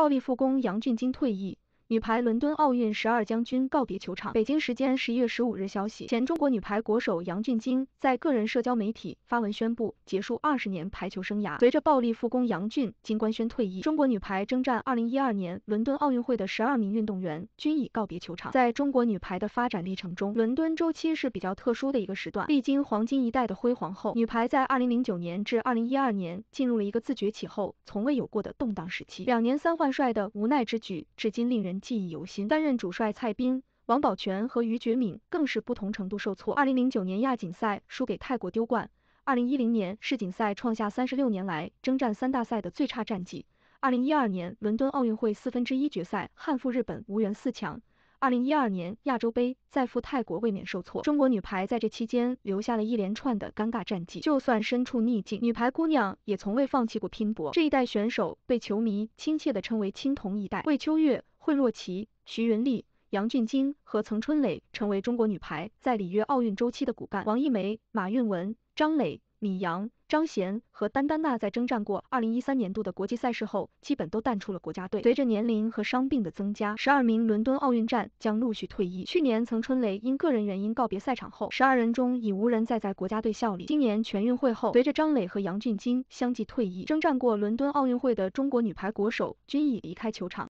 暴力复工，杨俊金退役。女排伦敦奥运十二将军告别球场。北京时间十一月十五日，消息，前中国女排国手杨俊京在个人社交媒体发文宣布结束二十年排球生涯。随着暴力复工，杨俊京官宣退役。中国女排征战二零一二年伦敦奥运会的十二名运动员均已告别球场。在中国女排的发展历程中，伦敦周期是比较特殊的一个时段。历经黄金一代的辉煌后，女排在二零零九年至二零一二年进入了一个自崛起后从未有过的动荡时期。两年三换帅的无奈之举，至今令人。记忆犹新。担任主帅蔡斌、王宝泉和于觉敏更是不同程度受挫。二零零九年亚锦赛输给泰国丢冠，二零一零年世锦赛创下三十六年来征战三大赛的最差战绩，二零一二年伦敦奥运会四分之一决赛憾负日本无缘四强，二零一二年亚洲杯再负泰国未免受挫。中国女排在这期间留下了一连串的尴尬战绩。就算身处逆境，女排姑娘也从未放弃过拼搏。这一代选手被球迷亲切地称为“青铜一代”。魏秋月。惠若琪、徐云丽、杨俊京和曾春蕾成为中国女排在里约奥运周期的骨干。王一梅、马蕴雯、张磊、米阳、张娴和丹丹娜在征战过二零一三年度的国际赛事后，基本都淡出了国家队。随着年龄和伤病的增加，十二名伦敦奥运战将陆续退役。去年曾春蕾因个人原因告别赛场后，十二人中已无人再在国家队效力。今年全运会后，随着张磊和杨俊京相继退役，征战过伦敦奥运会的中国女排国手均已离开球场。